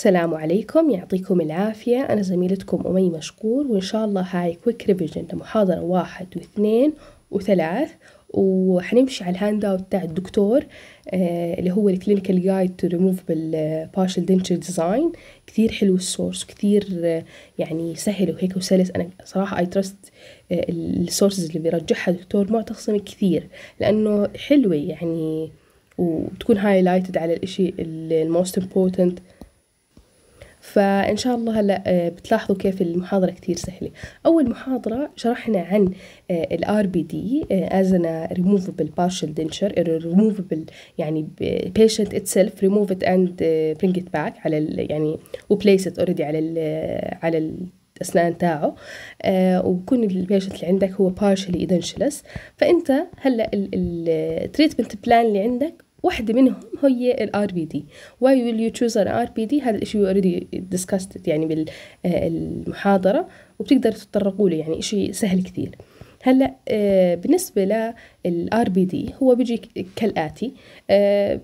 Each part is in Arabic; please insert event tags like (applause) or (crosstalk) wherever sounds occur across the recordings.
سلام عليكم يعطيكم العافية أنا زميلتكم أمي مشكور وإن شاء الله هاي كويك ريفيجن لمحاضرة واحد واثنين وثلاث وحنمشي على الهاند اوت تاع الدكتور آه، اللي هو الكلينيكال جايد تو ريموف بالبارشل دنتشر ديزاين كثير حلو السورس وكثير آه، يعني سهل وهيك وسلس انا صراحه اي تراست السورسز اللي بيرجعها دكتور معتصم كثير لانه حلوه يعني وتكون هايلايتد على الاشي الموست امبورتنت فإن شاء الله هلأ آه، بتلاحظوا كيف المحاضرة كثير سهلة أول محاضرة شرحنا عن الار بي دي از ان ريموفبل بارشل دنشر ريموفبل يعني بيشنت اتسلف ريموف ات اند برينج ات باك على يعني وبليس ات اوريدي على الـ آه، على الـ الأسنان تاعه آه ويكون البيشنت اللي عندك هو partially edentulous فأنت هلأ التريتمنت بلان آه، اللي عندك واحدة منهم هي ال RBD why will you choose an RBD هذا الشيء already discussed يعني بالمحاضرة آه، وبتقدر تتطرقوا له يعني شيء سهل كثير هلا آه، بالنسبة لل RBD هو بيجي كالآتي آه،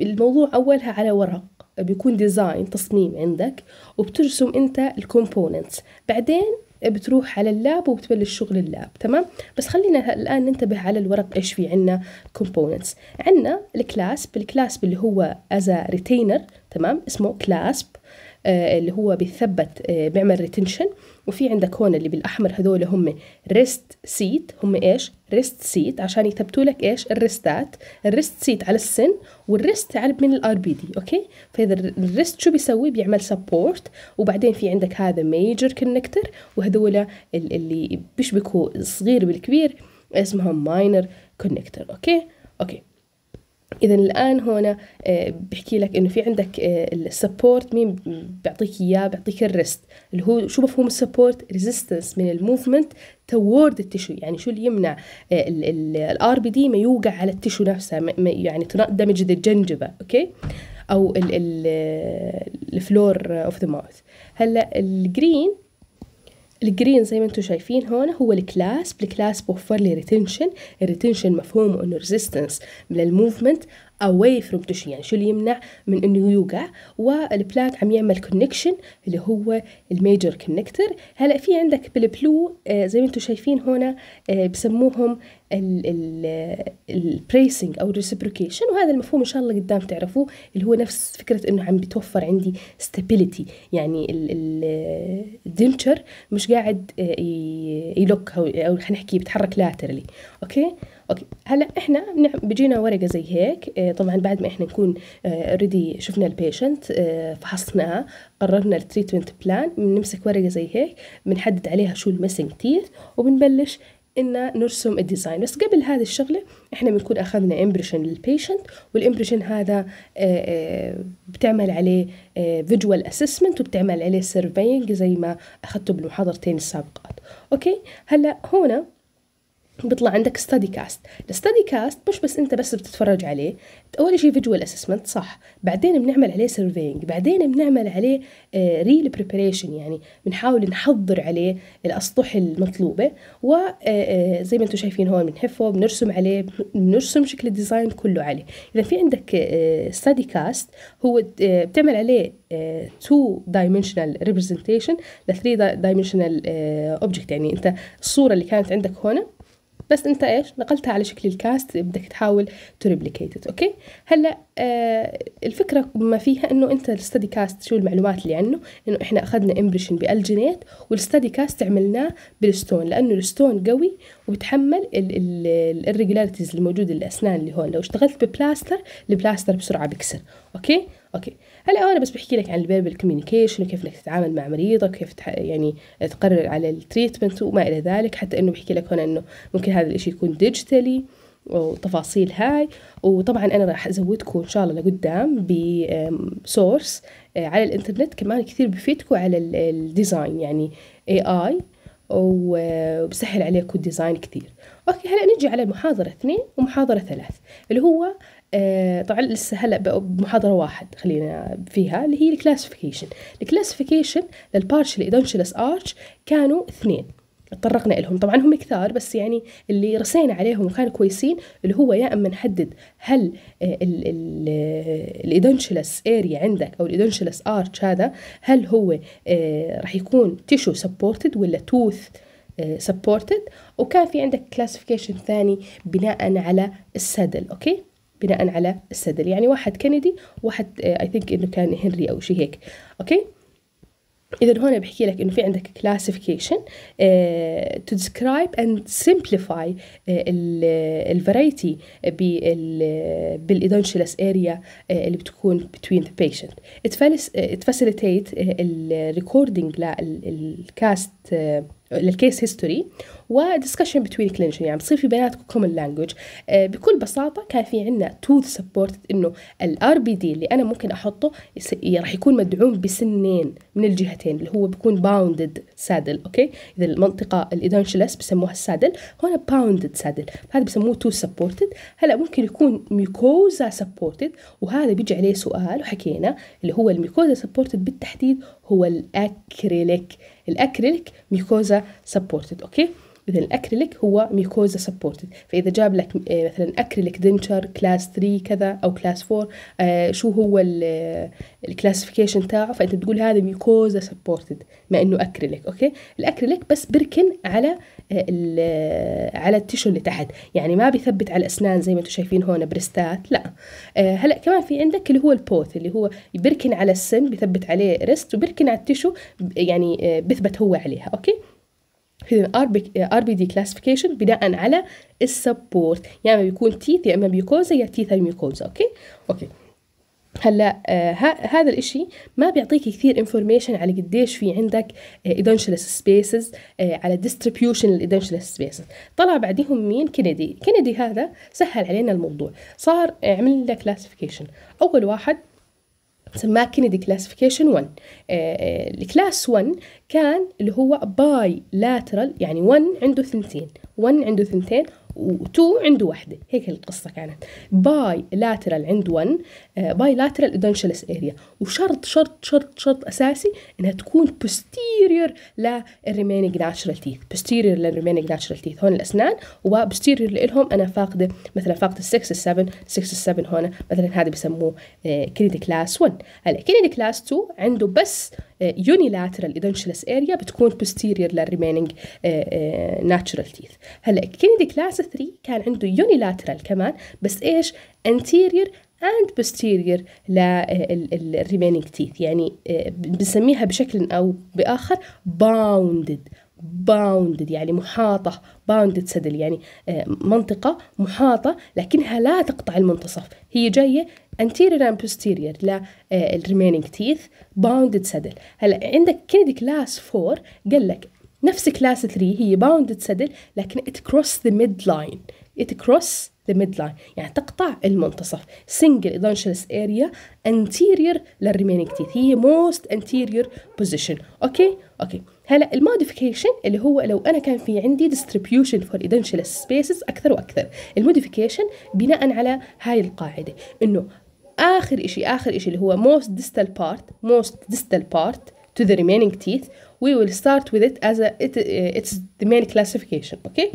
الموضوع أولها على ورق بيكون ديزاين تصميم عندك وبترسم انت الكومبوننتس بعدين بتروح على اللاب وبتبلش شغل اللاب تمام بس خلينا الآن ننتبه على الورق إيش في عنا كومبوننتس عنا الكلاسب الكلاسب اللي هو از ريتينر تمام اسمه كلاسب آه، اللي هو بيثبت بيعمل آه، ريتنشن وفي عندك هون اللي بالأحمر هذول هم ريست سيت هم إيش ريست سيت عشان يثبتوا لك ايش الريستات الريست سيت على السن والريست تعلب من الار بي دي اوكي فاذا الريست شو بيسوي بيعمل سبورت وبعدين في عندك هذا ميجر كونكتر وهذولا اللي بيشبكوا الصغير بالكبير اسمهم ماينر كونكتر اوكي اوكي اذا الان هنا آه، بحكي لك انه في عندك آه، السبورت مين بيعطيك اياه بيعطيك الريست اللي هو شو مفهوم السبورت ريزيستنس من الموفمنت تورد التشو يعني شو اللي يمنع آه، الار بي دي ما يوقع على التشو نفسه يعني دمج الجنجبه اوكي او آه، الفلور اوف ذا ماوث هلا الجرين الجرين زي ما انتم شايفين هون هو الكلاسب الكلاسب وفر لي ريتنشن الريتنشن مفهومه انه ريزيستنس للموفمنت away from touching يعني شو اللي يمنع من انه يوقع والبلاك عم يعمل كونكشن اللي هو الميجر كونكتر هلا في عندك بالبلو آه، زي ما انتم شايفين هنا آه، بسموهم البريسنج او الريسبروكيشن وهذا المفهوم ان شاء الله قدام تعرفوه اللي هو نفس فكره انه عم بتوفر عندي ستابيليتي يعني الدنتشر مش قاعد آه، يلوك او خلينا نحكي بيتحرك لاترلي اوكي اوكي هلا احنا نعم، بيجينا ورقه زي هيك آه، طبعا بعد ما احنا نكون اوريدي آه، شفنا البيشنت اه فحصناه قررنا التريتمنت بلان بنمسك ورقه زي هيك بنحدد عليها شو المسنج تيث وبنبلش ان نرسم الديزاين بس قبل هذه الشغله احنا بنكون اخذنا امبريشن للبيشنت والامبريشن هذا آه، بتعمل عليه فيجوال اسسمنت وبتعمل عليه سيرفينج زي ما اخذته بالمحاضرتين السابقات اوكي هلا هنا بيطلع عندك ستادي كاست الستادي كاست مش بس انت بس بتتفرج عليه اول شيء فيجوال اسسمنت صح بعدين بنعمل عليه سيرفينج بعدين بنعمل عليه ريل آه، بريبريشن يعني بنحاول نحضر عليه الاسطح المطلوبه وزي آه، آه، ما انتم شايفين هون بنحفه بنرسم عليه بنرسم شكل الديزاين كله عليه اذا في عندك ستادي كاست هو بتعمل عليه 2 دايمنشنال ريبرزنتيشن ل 3 دايمنشنال اوبجكت يعني انت الصوره اللي كانت عندك هون بس انت ايش نقلتها على شكل الكاست بدك تحاول تريبليكيت اوكي هلا آه الفكره ما فيها انه انت الستدي كاست شو المعلومات اللي عنه انه احنا اخذنا امبريشن بالجينيت والستدي كاست عملناه بالستون لانه الستون قوي وبتحمل الريجولاريتيز الموجوده الاسنان اللي هون لو اشتغلت ببلاستر البلاستر بسرعه بكسر اوكي اوكي هلا انا بس بحكي لك عن الفيربال كوميونيكيشن وكيف انك تتعامل مع مريضك كيف تح... يعني تقرر على التريتمنت وما الى ذلك حتى انه بحكي لك هون انه ممكن هذا الاشي يكون ديجيتالي وتفاصيل هاي وطبعا انا راح ازودكم ان شاء الله لقدام بسورس آه، على الانترنت كمان كثير بفيدكم على الديزاين يعني اي اي وبسهل عليكم الديزاين كثير اوكي هلا نجي على محاضرة اثنين ومحاضرة ثلاث اللي هو آه، طبعا لسه هلا بمحاضره واحد خلينا فيها اللي هي الكلاسيفيكيشن الكلاسيفيكيشن للبارشلي ادونشلس ارش كانوا اثنين تطرقنا لهم طبعا هم كثار بس يعني اللي رسينا عليهم وكانوا كويسين اللي هو يا اما نحدد هل آه، آه، الايدونشلس اريا عندك او الايدونشلس ارش هذا هل هو راح يكون تيشو سبورتد ولا توث سبورتد وكان في عندك كلاسيفيكيشن ثاني بناء على السدل اوكي بناء على السدل يعني واحد كندي وواحد اي ثينك انه كان هنري او شيء هيك اوكي إذا هنا بحكي لك إنه في عندك classification uh, to describe and simplify uh, ال variety بال بالidentialous area uh, اللي بتكون between the patient. It, facil it facilitate uh, ال recording للcast uh, للكيس هيستوري ودسكشن بتوين كلينشن يعني بتصير في بيناتكم كومن لانجوج بكل بساطه كان في عندنا تو سبورت انه الار بي دي اللي انا ممكن احطه راح يكون مدعوم بسنين من الجهتين اللي هو بيكون باوندد سادل اوكي اذا المنطقه الايدنشلس بسموها السادل هنا باوندد سادل هذا بسموه تو سبورتد هلا ممكن يكون ميكوزا سبورتد وهذا بيجي عليه سؤال وحكينا اللي هو الميكوزا سبورتد بالتحديد هو الاكريليك الاكريليك ميكوزا سبورتد اوكي اذا الاكريليك هو ميكوزا سبورتد فاذا جاب لك آه، مثلا اكريليك دنتشر كلاس 3 كذا او كلاس 4 آه شو هو الكلاسيفيكيشن آه، تاعه فانت تقول هذا ميكوزا سبورتد مع انه اكريليك اوكي الاكريليك بس بركن على على التيشو اللي تحت يعني ما بيثبت على الاسنان زي ما انتم شايفين هون برستات لا آه، هلا كمان في عندك اللي هو البوث اللي هو بيركن على السن بيثبت عليه ريست وبيركن على التيشو يعني آه، بيثبت هو عليها اوكي في ار بي دي كلاسيفيكيشن بناء على السبورت يا يعني اما بيكون تيث يا اما بيوكوزا يا تيث اوكي اوكي هلا آه هذا الإشي ما بيعطيك كثير انفورميشن على قديش في عندك ايدنشلس آه، سبيسز آه، على ديستريبيوشن الايدنشلس سبيسز طلع بعديهم مين كينيدي كينيدي هذا سهل علينا الموضوع صار عمل لنا كلاسيفيكيشن اول واحد سماه كينيدي كلاسيفيكيشن 1 الكلاس 1 كان اللي هو باي لاترال يعني 1 عنده ثنتين 1 عنده ثنتين وتو عنده واحدة هيك القصة كانت باي لاترال عند 1 آه، باي لاترال ادنشلس اريا وشرط شرط شرط شرط أساسي إنها تكون بوستيريور للريمينينج ناتشرال تيث بوستيريور للريمينينج ناتشرال تيث هون الأسنان وبوستيريور لهم أنا فاقدة مثلا فاقدة 6 7 6 7 هون مثلا هذا بسموه كريدي كلاس 1 هلا كريدي كلاس 2 عنده بس يونيلاترال ايدنشلس اريا بتكون بوستيرير للريمينينج ناتشرال تيث هلا كينيدي كلاس 3 كان عنده يونيلاترال كمان بس ايش انتيرير اند posterior للريمينينج آه، تيث يعني آه، بنسميها بشكل او باخر باوندد باوندد يعني محاطة باوندد سدل يعني آه، منطقة محاطة لكنها لا تقطع المنتصف هي جاية anterior and posterior لا آه، remaining teeth باوندد سدل هلا عندك كندي كلاس 4 قال لك نفس كلاس 3 هي باوندد سدل لكن it cross the midline it cross the midline يعني تقطع المنتصف single edentulous area anterior للريمينينج تيث هي most anterior position اوكي اوكي هلا الموديفيكيشن اللي هو لو انا كان في عندي distribution for edentulous spaces اكثر واكثر الموديفيكيشن بناء على هاي القاعده انه اخر شيء اخر شيء اللي هو most distal part most distal part to the remaining teeth we will start with it as a it, it's the main classification okay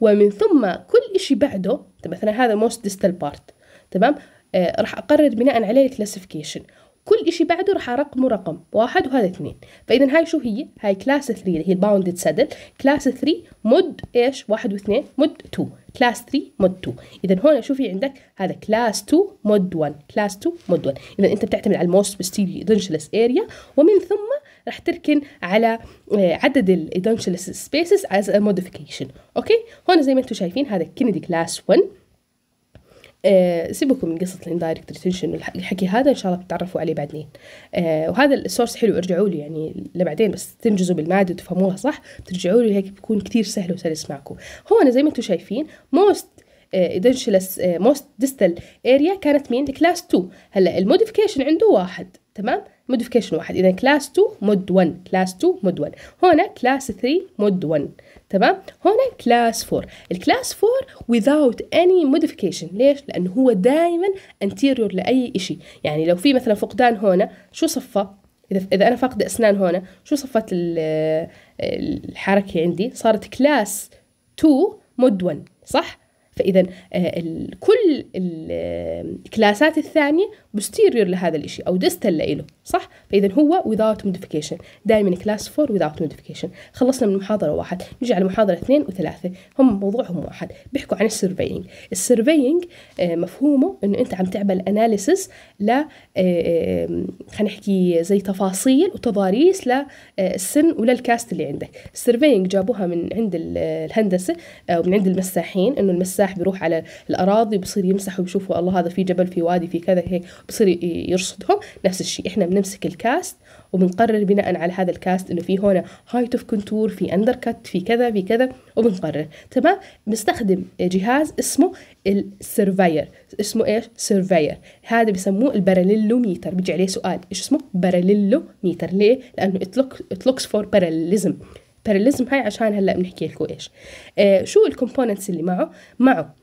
ومن ثم كل إشي بعده طيب مثلا هذا موست ديستال بارت تمام آه راح أقرر بناء عليه الكلاسيفيكيشن كل إشي بعده راح أرقمه رقم واحد وهذا اثنين فإذا هاي شو هي هاي كلاس 3 اللي هي الباوندد سدل كلاس 3 مود إيش واحد واثنين مود 2 كلاس 3 مود 2 إذا هون شو في عندك هذا كلاس 2 مود 1 كلاس 2 مود 1 إذا أنت بتعتمد على الموست بستيجنشلس اريا ومن ثم رح تركن على آه، عدد Spaces سبيسز از موديفيكيشن اوكي هون زي ما انتم شايفين هذا كندي كلاس 1 سيبكم من قصة الاندايركت ريتنشن والحكي هذا إن شاء الله بتتعرفوا عليه بعدين آه، وهذا السورس حلو ارجعوا له يعني لبعدين بس تنجزوا بالمادة وتفهموها صح بترجعوا له هيك بيكون كتير سهل وسلس معكم هون زي ما انتم شايفين موست ايدنشلس موست ديستال اريا كانت مين كلاس 2 هلا الموديفيكيشن عنده واحد تمام موديفيكيشن واحد اذا كلاس 2 مود 1 كلاس 2 مود 1 هنا كلاس 3 مود 1 تمام هنا كلاس 4 الكلاس 4 without any modification ليش لانه هو دائما انتيريور لاي شيء يعني لو في مثلا فقدان هنا شو صفه إذا إذا أنا فاقدة أسنان هنا شو صفه الحركة عندي صارت كلاس 2 مود 1 صح؟ فإذا آه، كل الكلاسات الثانية posterior لهذا الإشي أو ديستال له صح؟ فإذا هو without modification دائما كلاس 4 without modification خلصنا من محاضرة واحد نجي على محاضرة اثنين وثلاثة هم موضوعهم واحد بيحكوا عن السيرفينج السيرفينج آه، مفهومه إنه أنت عم تعمل أناليسس ل آه، خلينا نحكي زي تفاصيل وتضاريس للسن آه، وللكاست اللي عندك السيرفينج جابوها من عند الهندسة أو من عند المساحين إنه المساح بيروح على الأراضي بصير يمسح وبيشوفوا الله هذا في جبل في وادي في كذا هيك بصير يرصدهم نفس الشيء احنا بنمسك الكاست وبنقرر بناء على هذا الكاست انه في هنا هايت اوف كونتور في اندر كت في كذا في كذا وبنقرر تمام بنستخدم جهاز اسمه السيرفاير اسمه ايش سيرفاير هذا بيسموه الباراليلوميتر بيجي عليه سؤال ايش اسمه باراليلوميتر ليه لانه اتلوكس فور باراليزم باراليزم هاي عشان هلا بنحكي لكم ايش آه شو الكومبوننتس اللي معه معه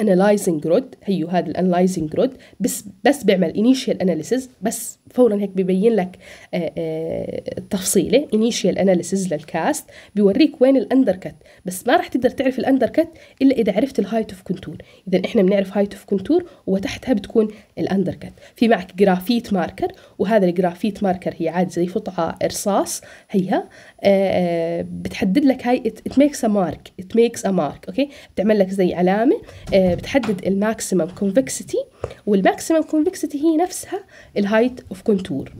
analyzing رود هيو هذا analyzing رود بس بس بيعمل انيشال analysis بس فورا هيك ببين لك آه، آه، تفصيله انيشال analysis للكاست بيوريك وين الاندر كت بس ما راح تقدر تعرف الاندر كت الا اذا عرفت الهايت اوف كونتور اذا احنا بنعرف هايت اوف كونتور وتحتها بتكون الاندر كت في معك جرافيت ماركر وهذا الجرافيت ماركر هي عاد زي فطعة رصاص هيها آه، آه، بتحدد لك هاي ات ميكس ا مارك ات ميكس ا مارك اوكي بتعمل لك زي علامه آه، بتحدد الماكسيمم كونفكسيتي والماكسيمم كونفكسيتي هي نفسها الهايت اوف كونتور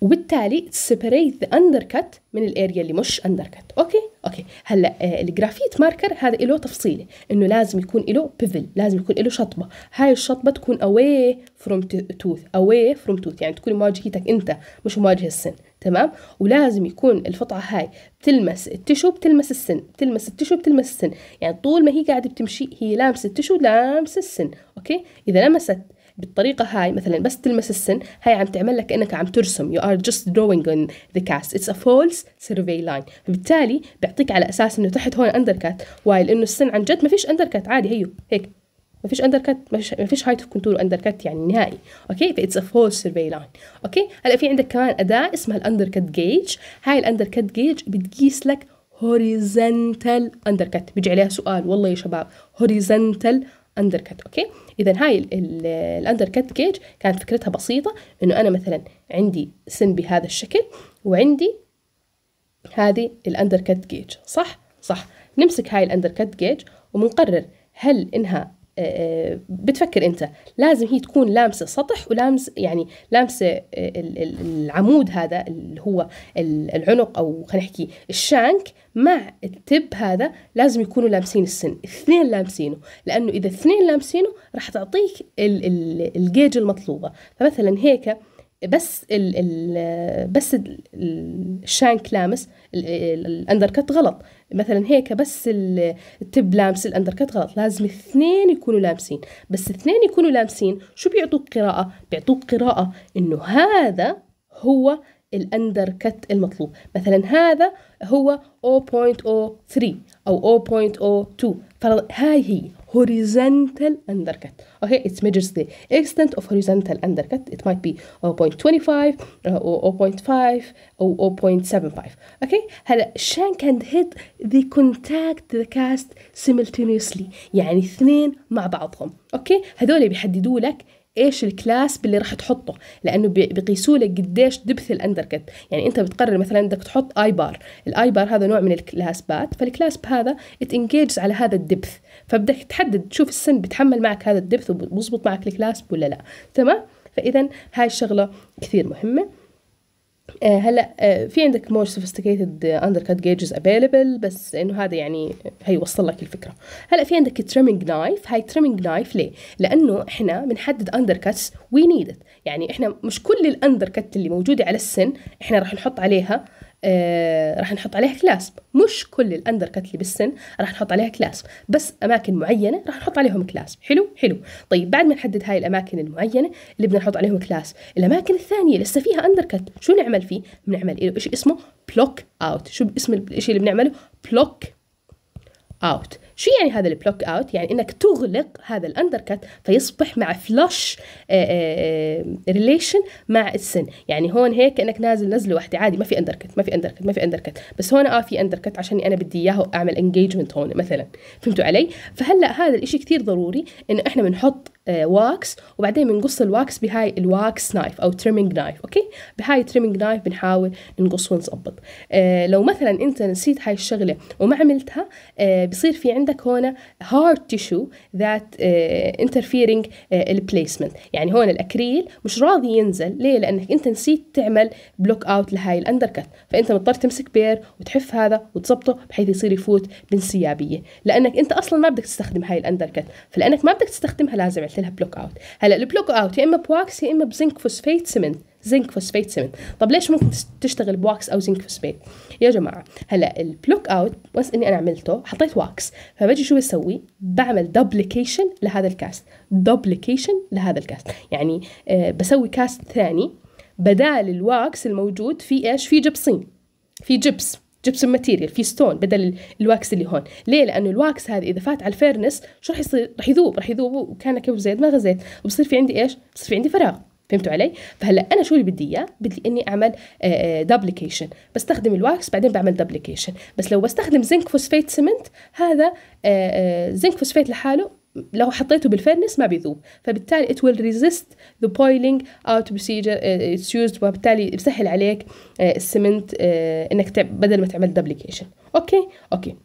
وبالتالي سيبريت ذا اندر كت من الاريا اللي مش اندر كت اوكي اوكي هلا الجرافيت ماركر هذا له تفصيله انه لازم يكون له بيفل لازم يكون له شطبه هاي الشطبه تكون اواي فروم توث اواي فروم توث يعني تكون مواجهتك انت مش مواجهه السن تمام ولازم يكون الفطعه هاي بتلمس التشو بتلمس السن بتلمس التشو بتلمس السن يعني طول ما هي قاعده بتمشي هي لامسه التشو لامسه السن اوكي اذا لمست بالطريقة هاي مثلا بس تلمس السن هاي عم تعمل لك انك عم ترسم you are just drawing on the cast it's a false survey line فبالتالي بيعطيك على اساس انه تحت هون اندركات وايل انه السن عن جد ما فيش اندركات عادي هيو هيك ما فيش اندر كات فيش هايت اوف كونتور اندر كات يعني نهائي اوكي فايتس ا فول سيرفي لاين اوكي هلا في عندك كمان اداه اسمها الاندر كات جيج هاي الاندر كات جيج بتقيس لك هوريزنتال اندر كات بيجي عليها سؤال والله يا شباب هوريزنتال اندر كات اوكي اذا هاي الاندر كات جيج كانت فكرتها بسيطه انه انا مثلا عندي سن بهذا الشكل وعندي هذه الاندر كات جيج صح صح نمسك هاي الاندر كات جيج وبنقرر هل انها آه، آه، بتفكر انت لازم هي تكون لامسه سطح ولامس يعني لامسه آه، العمود هذا اللي هو العنق او خلينا نحكي الشانك مع التب هذا لازم يكونوا لامسين السن اثنين لامسينه لانه اذا اثنين لامسينه راح تعطيك الجيج المطلوبه فمثلا هيك بس الـ الـ بس الشانك لامس كت غلط مثلا هيك بس التب لامس كت غلط لازم اثنين يكونوا لامسين بس اثنين يكونوا لامسين شو بيعطوك قراءة بيعطوك قراءة انه هذا هو الاندر كت المطلوب مثلا هذا هو 0.03 او 0.02 فهاي هي horizontal undercut okay it measures the extent of horizontal undercut it might be 0.25 or 0.5 or 0.75 okay هلا shank and hit they contact the cast simultaneously يعني اثنين مع بعضهم اوكي okay? هذول بيحددوا لك ايش الكلاس باللي راح تحطه لانه بيقيسوا لك قديش دبث الاندركت يعني انت بتقرر مثلا بدك تحط اي بار الاي بار هذا نوع من الكلاسبات فالكلاسب هذا اتنجيجز على هذا الدبث فبدك تحدد تشوف السن بتحمل معك هذا الدبث وبزبط معك الكلاسب ولا لا تمام فاذا هاي الشغله كثير مهمه آه، هلا آه، في عندك مور سوفيستيكيتد اندر كات جيجز افيلبل بس انه هذا يعني آه، هيوصل لك الفكره هلا في عندك تريمينج نايف هاي تريمينج نايف ليه لانه احنا بنحدد اندر كاتس وي نيد يعني احنا مش كل الاندر كات اللي موجوده على السن احنا راح نحط عليها آه آه، راح نحط عليها كلاسب مش كل الاندر كتلي اللي بالسن راح نحط عليها كلاسب بس اماكن معينه راح نحط عليهم كلاسب حلو حلو طيب بعد ما نحدد هاي الاماكن المعينه اللي بدنا نحط عليهم كلاسب الاماكن الثانيه لسه فيها اندر كت شو نعمل فيه بنعمل له شيء اسمه بلوك اوت شو اسم الشيء اللي بنعمله بلوك اوت شو يعني هذا البلوك اوت يعني انك تغلق هذا الاندر كت فيصبح مع فلاش آه، ريليشن آه، آه، مع السن يعني هون هيك كانك نازل نزله واحده عادي ما في اندر كت ما في اندر كت ما في اندر كت بس هون اه في اندر كت عشان انا بدي اياه اعمل انجيجمنت هون مثلا فهمتوا علي فهلا هذا الاشي كثير ضروري انه احنا بنحط واكس وبعدين بنقص الواكس بهاي الواكس نايف او تريمينج نايف اوكي بهاي التريمينج نايف بنحاول نقص ونظبط لو مثلا انت نسيت هاي الشغله وما عملتها بصير في عندك عندك هون هارد تيشو ذات انترفيرنج البليسمنت يعني هون الاكريل مش راضي ينزل ليه لانك انت نسيت تعمل بلوك اوت لهاي الاندر كت فانت مضطر تمسك بير وتحف هذا وتظبطه بحيث يصير يفوت بانسيابيه لانك انت اصلا ما بدك تستخدم هاي الاندر كت فلانك ما بدك تستخدمها لازم عملت لها بلوك اوت هلا البلوك اوت يا اما بواكس يا اما بزنك فوسفيت سمنت زنك فوسفيت سمنت طب ليش ممكن تشتغل بواكس او زنك فوسفيت يا جماعه هلا البلوك اوت بس اني انا عملته حطيت واكس فبجي شو بسوي بعمل دوبليكيشن لهذا الكاست دوبليكيشن لهذا الكاست يعني آه بسوي كاست ثاني بدال الواكس الموجود في ايش في جبصين في جبس جبس ماتيريال في ستون بدل الواكس اللي هون ليه لانه الواكس هذا اذا فات على الفيرنس شو راح يصير راح يذوب راح يذوب وكان كيف زيت ما غزيت وبصير في عندي ايش بصير في عندي فراغ فهمتوا علي فهلا انا شو اللي بدي اياه بدي اني اعمل دبليكيشن آه، آه، بستخدم الواكس بعدين بعمل دبليكيشن بس لو بستخدم زنك فوسفيت سمنت هذا زنك آه، فوسفيت لحاله لو حطيته بالفيرنس ما بيذوب فبالتالي it will resist the boiling out procedure it's used وبالتالي بسهل عليك السمنت انك بدل ما تعمل دبليكيشن اوكي اوكي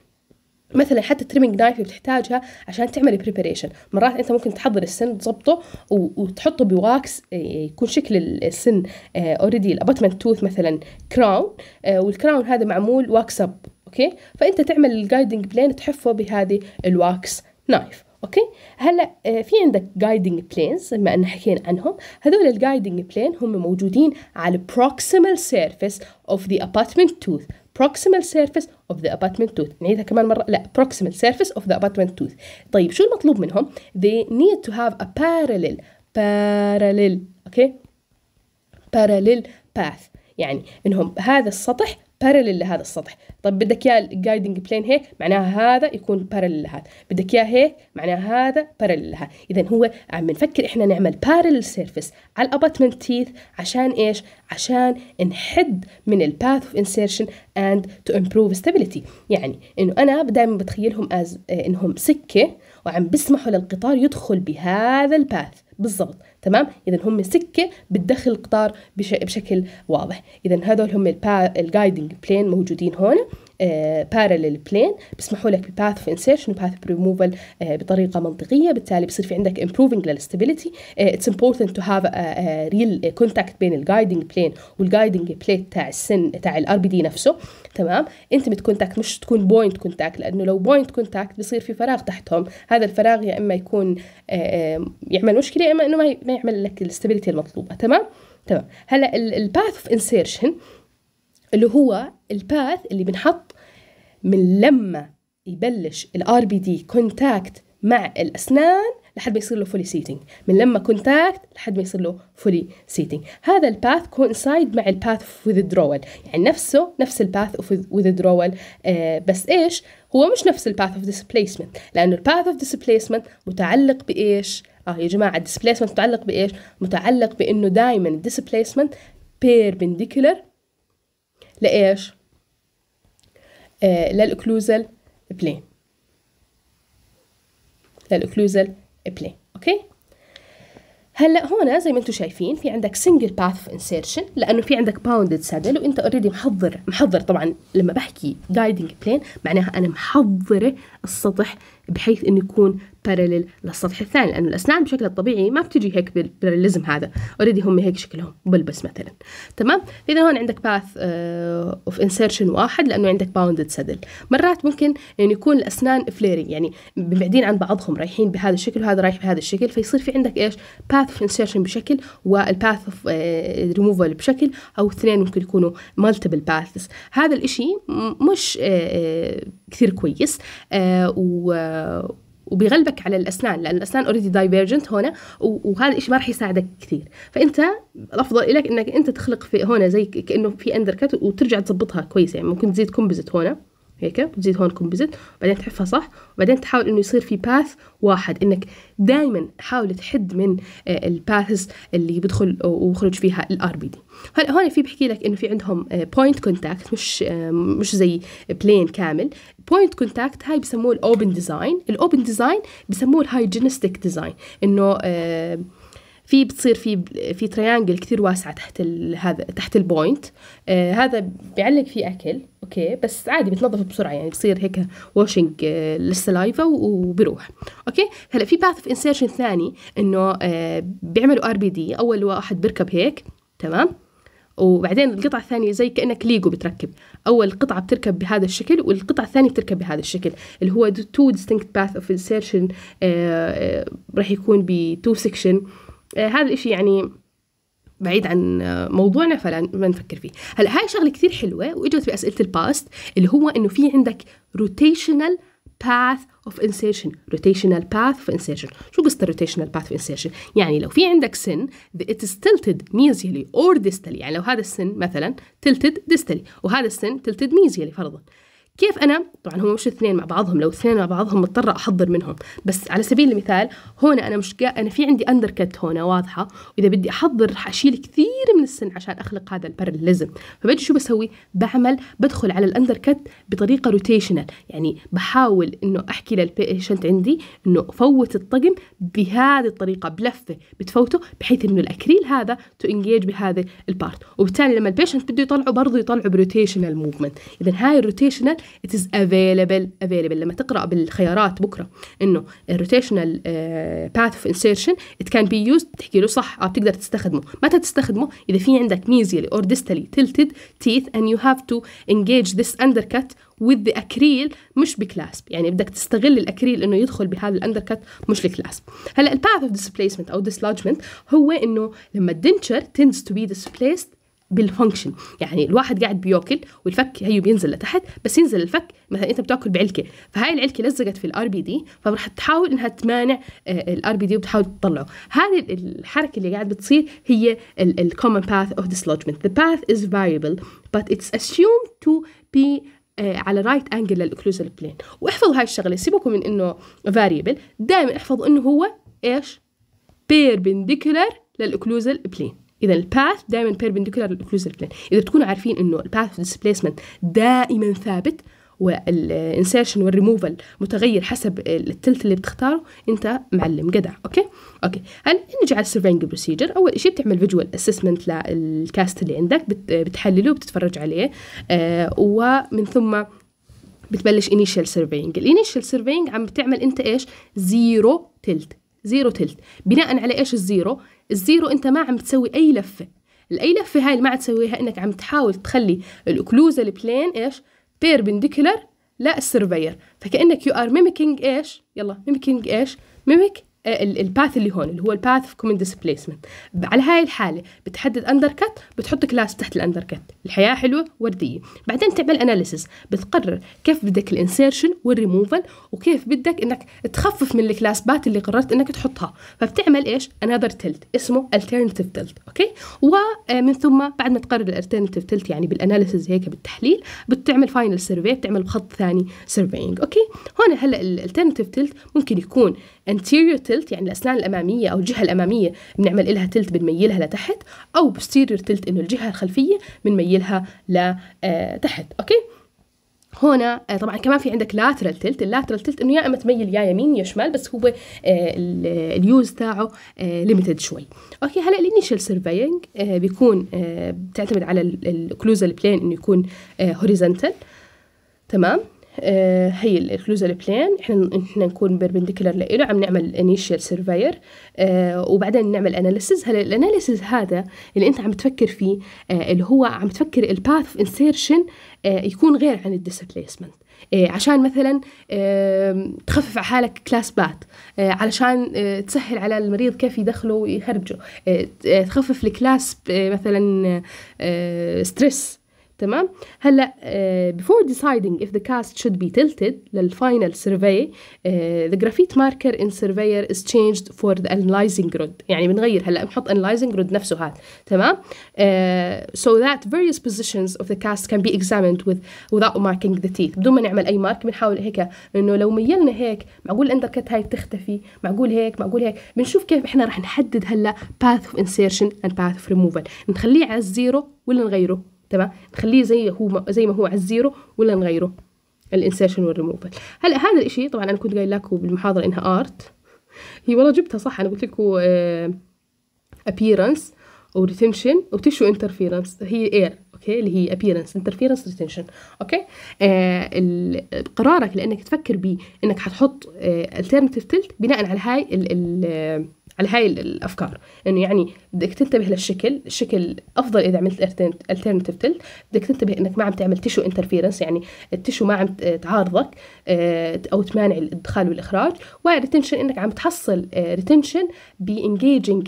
مثلا حتى التريمينج نايف اللي بتحتاجها عشان تعمل بريبريشن مرات انت ممكن تحضر السن تظبطه وتحطه بواكس آه، يكون شكل السن اوريدي الابتمنت توث مثلا كراون آه، والكراون هذا معمول واكس اب اوكي فانت تعمل الجايدنج بلين تحفه بهذه الواكس نايف اوكي هلا آه، في عندك جايدنج بلينز بما ان حكينا عنهم هذول الجايدنج بلين هم موجودين على البروكسيمال سيرفيس اوف ذا ابارتمنت توث proximal surface of the abutment tooth نعيدها كمان مرة لا proximal surface of the abutment tooth طيب شو المطلوب منهم they need to have a parallel parallel okay parallel path يعني انهم هذا السطح بارلل لهذا السطح طيب بدك اياه الجايدنج بلين هيك معناها هذا يكون بارلل لهذا بدك اياه هيك معناها هذا بارلل لها اذا هو عم نفكر احنا نعمل بارلل سيرفيس على الاباتمنت تيث عشان ايش عشان نحد من الباث اوف انسيرشن اند تو امبروف ستابيليتي يعني انه انا دائما بتخيلهم از انهم سكه وعم بسمحوا للقطار يدخل بهذا الباث بالضبط تمام اذا هم سكه بتدخل القطار بش... بشكل واضح اذا هذول هم البا... الجايدنج بلين موجودين هون بارلل آه، بلين بيسمحوا لك بباث اوف انسيرشن وباث ريموفال بطريقه منطقيه بالتالي بصير في عندك امبروفنج للاستابيليتي اتس امبورتنت تو هاف ريل كونتاكت بين الجايدنج بلين والجايدنج بلين تاع السن تاع الار بي دي نفسه تمام انت بتكونتاكت مش تكون بوينت كونتاكت لانه لو بوينت كونتاكت بصير في فراغ تحتهم هذا الفراغ يا اما يكون آه، آه، يعمل مشكله يا اما انه ما يعمل لك الاستابيليتي المطلوبه تمام تمام هلا الباث اوف انسيرشن اللي هو الباث اللي بنحط من لما يبلش الار بي دي كونتاكت مع الاسنان لحد ما يصير له فولي سيتنج من لما كونتاكت لحد ما يصير له فولي سيتنج هذا الباث كونسايد مع الباث وذ درول يعني نفسه نفس الباث اوف درول بس ايش هو مش نفس الباث اوف displacement لانه الباث اوف displacement متعلق بايش اه يا جماعه الديسبيسمنت متعلق بايش متعلق بانه دائما الديسبيسمنت بيربنديكولر لايش للاكلوزال بلين للاكلوزال بلاي اوكي هلا هون زي ما انتم شايفين في عندك سنجل باث اوف انسيرشن لانه في عندك باوندد سادل وانت اوريدي محضر محضر طبعا لما بحكي جايدنج بلين معناها انا محضره السطح بحيث انه يكون بارلل للسطح الثاني لانه الاسنان بشكل الطبيعي ما بتجي هيك بالباراليزم هذا اوريدي هم هيك شكلهم بلبس مثلا تمام اذا هون عندك باث اوف انسيرشن واحد لانه عندك باوندد سدل مرات ممكن يعني يكون الاسنان فليرنج يعني بعيدين عن بعضهم رايحين بهذا الشكل وهذا رايح بهذا الشكل فيصير في عندك ايش باث اوف انسيرشن بشكل والباث اوف ريموفال بشكل او اثنين ممكن يكونوا مالتيبل باثس هذا الاشي مش آه، آه، كثير كويس آه، وبيغلبك على الاسنان لان الاسنان اوريدي دايفيرجنت هنا وهذا الشيء ما راح يساعدك كثير فانت الافضل لك انك انت تخلق في هنا زي كانه في اندركت وترجع تظبطها كويس يعني ممكن تزيد كومبوزيت هنا هيك بتزيد هون كومبوزيت بعدين تحفها صح وبعدين تحاول انه يصير في باث واحد انك دائما حاول تحد من آه، الباثز اللي بدخل وبخرج فيها الار بي دي هلا هون في بحكي لك انه في عندهم بوينت آه، كونتاكت مش آه، مش زي بلين كامل بوينت كونتاكت هاي بسموه الاوبن ديزاين الاوبن ديزاين بسموه الهايجينستيك ديزاين انه في بتصير في في تريانجل كثير واسعه تحت هذا تحت البوينت آه هذا بيعلق فيه اكل اوكي بس عادي بتنظف بسرعه يعني بصير هيك واشنج آه للسلايفا وبروح اوكي هلا في باث اوف انسيرشن ثاني انه آه بيعملوا ار بي دي اول واحد بيركب هيك تمام وبعدين القطعة الثانية زي كأنك ليجو بتركب أول قطعة بتركب بهذا الشكل والقطعة الثانية بتركب بهذا الشكل اللي هو two distinct path of insertion آه آه راح يكون ب two section آه، هذا الإشي يعني بعيد عن آه، موضوعنا فلا ما نفكر فيه هلا هاي شغله كثير حلوه واجت باسئله الباست اللي هو انه في عندك روتيشنال باث اوف انسيرشن روتيشنال باث اوف انسيرشن شو قصه روتيشنال باث اوف انسيرشن يعني لو في عندك سن it تلتد ميزيلي اور ديستلي يعني لو هذا السن مثلا تلتد ديستلي وهذا السن تلتد ميزيلي فرضا كيف انا طبعا هم مش اثنين مع بعضهم لو اثنين مع بعضهم مضطره احضر منهم بس على سبيل المثال هون انا مش انا في عندي اندر كت هون واضحه واذا بدي احضر راح اشيل كثير من السن عشان اخلق هذا البارلزم فبجي شو بسوي بعمل بدخل على الاندر كت بطريقه روتيشنال يعني بحاول انه احكي للبيشنت عندي انه فوت الطقم بهذه الطريقه بلفه بتفوته بحيث انه الاكريل هذا تو انجيج بهذا البارت وبالتالي لما البيشنت بده يطلعه برضه يطلعه بروتيشنال موفمنت اذا هاي الروتيشنال it is available available لما تقرا بالخيارات بكره انه الروتيشنال باث اوف انسيرشن ات كان بي يوز تحكي له صح اه بتقدر تستخدمه متى تستخدمه اذا في عندك ميزيلي اور ديستالي تلتد تيث اند يو هاف تو ذس اندر كات with the acryl مش بكلاسب يعني بدك تستغل الاكريل انه يدخل بهذا الاندركت مش الكلاسب هلا الباث اوف ديسبليسمنت او ديسلوجمنت هو انه لما الدنشر tends تو بي ديسبليسد بالفانكشن يعني الواحد قاعد بياكل والفك هيو بينزل لتحت بس ينزل الفك مثلا انت بتاكل بعلكه فهاي العلكه لزقت في الار بي دي فرح تحاول انها تمانع الار بي دي وبتحاول تطلعه هذه الحركه اللي قاعد بتصير هي الكومن باث اوف ديسلوجمنت the path is variable but it's assumed to be آه، على رايت انجل للاوكلوزال بلين واحفظوا هاي الشغله سيبكم من انه فاريبل دائما احفظوا انه هو ايش بيربنديكولار للاوكلوزال بلين اذا الباث دائما بيربنديكولار للاوكلوزال بلين اذا بتكونوا عارفين انه الباث ديسبيسمنت دائما ثابت والانسيرشن والريموفال متغير حسب التلت اللي بتختاره انت معلم جدع اوكي اوكي هل نجي على السيرفينج بروسيجر اول شيء بتعمل فيجوال اسسمنت للكاست اللي عندك بتحلله وبتتفرج عليه آه ومن ثم بتبلش انيشال سيرفينج الانيشال سيرفينج عم بتعمل انت ايش زيرو تلت زيرو تلت بناء على ايش الزيرو الزيرو انت ما عم تسوي اي لفه الاي لفه هاي اللي ما عم تسويها انك عم تحاول تخلي الاوكلوزا البلين ايش بيربنديكولر لا السيرفير فكانك يو ار ميميكينج ايش يلا ميميكينج ايش ميميك آه، الباث اللي هون اللي هو الباث في كومن ديسبليسمنت على هاي الحاله بتحدد اندر كت بتحط كلاس تحت الاندر كت الحياه حلوه ورديه بعدين تعمل اناليسس بتقرر كيف بدك الانسيرشن والريموفل وكيف بدك انك تخفف من الكلاس بات اللي قررت انك تحطها فبتعمل ايش انذر تلت اسمه الترناتيف تلت اوكي ومن آه، ثم بعد ما تقرر الالترناتيف تلت يعني بالاناليسيس هيك بالتحليل بتعمل فاينل سيرفي بتعمل بخط ثاني سيرفينج اوكي هون هلا الالترناتيف تلت ممكن يكون anterior tilt تلت يعني الاسنان الاماميه او الجهه الاماميه بنعمل لها تلت بنميلها لتحت او بوستيرير تلت انه الجهه الخلفيه بنميلها لتحت آه، اوكي هنا آه، طبعا كمان في عندك لاترال تلت اللاترال تلت انه يا اما تميل يا يمين يا شمال بس هو آه، اليوز تاعه ليميتد شوي اوكي هلا الانيشال سيرفينج بيكون بتعتمد على الكلوزال بلين انه يكون هوريزونتال تمام آه، هي الكلوزال بلين احنا احنا نكون بيربنديكولار له عم نعمل انيشال آه، سيرفير وبعدين نعمل اناليسز هلا الاناليسز هذا اللي انت عم تفكر فيه آه، اللي هو عم تفكر الباث اوف انسيرشن يكون غير عن الديسبليسمنت عشان مثلا تخفف على حالك كلاس بات علشان تسهل على المريض كيف يدخله ويخرجه تخفف الكلاس مثلا ستريس تمام هلا uh, before deciding if the cast should be tilted للفاينل survey uh, the graphite marker in surveyor is changed for the analyzing rod يعني بنغير هلا بنحط analyzing rod نفسه هذا تمام uh, so that various positions of the cast can be examined with without marking the teeth بدون ما نعمل اي مارك بنحاول هيك انه لو ميلنا هيك معقول الاندركت هاي بتختفي معقول هيك معقول هيك بنشوف كيف احنا رح نحدد هلا path of insertion and path of removal نخليه على الزيرو ولا نغيره تمام نخليه زي هو زي ما هو على الزيرو ولا نغيره الانسيرشن والريموفل هلا هذا الاشي طبعا انا كنت قايل لكم بالمحاضره انها ارت هي والله جبتها صح انا قلت لكم آه، appearance وريتنشن وتشو انترفيرنس هي اير اوكي اللي هي appearance interference retention اوكي آه، قرارك لانك تفكر بيه انك حتحط آه alternative tilt بناء على هاي الـ الـ على هاي الافكار انه يعني بدك تنتبه للشكل الشكل افضل اذا عملت الترنتيف تلت بدك تنتبه انك ما عم تعمل تشو انترفيرنس يعني التيشو ما عم تعارضك آه، او تمانع الادخال والاخراج والريتنشن انك عم تحصل ريتنشن بانجيجنج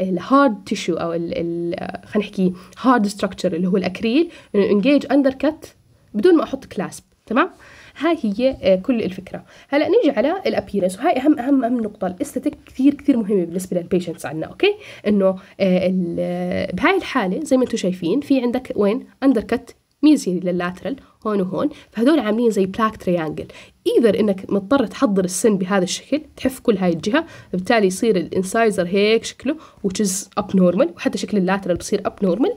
الهارد تيشو او خلينا نحكي هارد ستراكشر اللي هو الاكريل انه انجيج اندر كت بدون ما احط كلاسب تمام هاي هي آه، كل الفكره هلا نيجي على الابيرنس وهاي اهم اهم اهم نقطه الاستاتيك كثير كثير مهمه بالنسبه للبيشنتس عندنا اوكي انه آه، آه، بهاي الحاله زي ما انتم شايفين في عندك وين اندر كت ميزيري لللاترال هون وهون فهذول عاملين زي بلاك تريانجل ايذر انك مضطر تحضر السن بهذا الشكل تحف كل هاي الجهه بالتالي يصير الانسايزر هيك شكله which is normal وحتى شكل اللاترال بصير up normal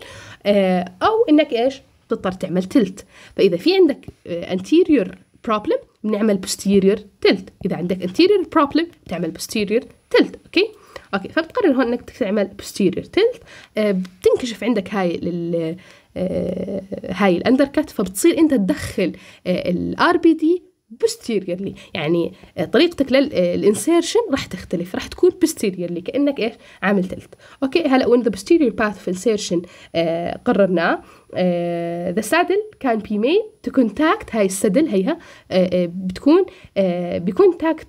او انك ايش تضطر تعمل تلت فاذا في عندك انتيريور problem بنعمل posterior tilt إذا عندك anterior problem بتعمل posterior tilt أوكي أوكي فبتقرر هون إنك تعمل posterior tilt آه بتنكشف عندك هاي لل آه هاي الأندركات فبتصير أنت تدخل الار بي دي بوستيريرلي يعني آه، طريقتك للانسيرشن آه، راح تختلف راح تكون بوستيريرلي كانك ايش عامل تلت اوكي هلا وين ذا posterior باث في انسيرشن قررناه ذا سادل كان بي مي تو كونتاكت هاي السدل هيها آه، بتكون بكونتاكت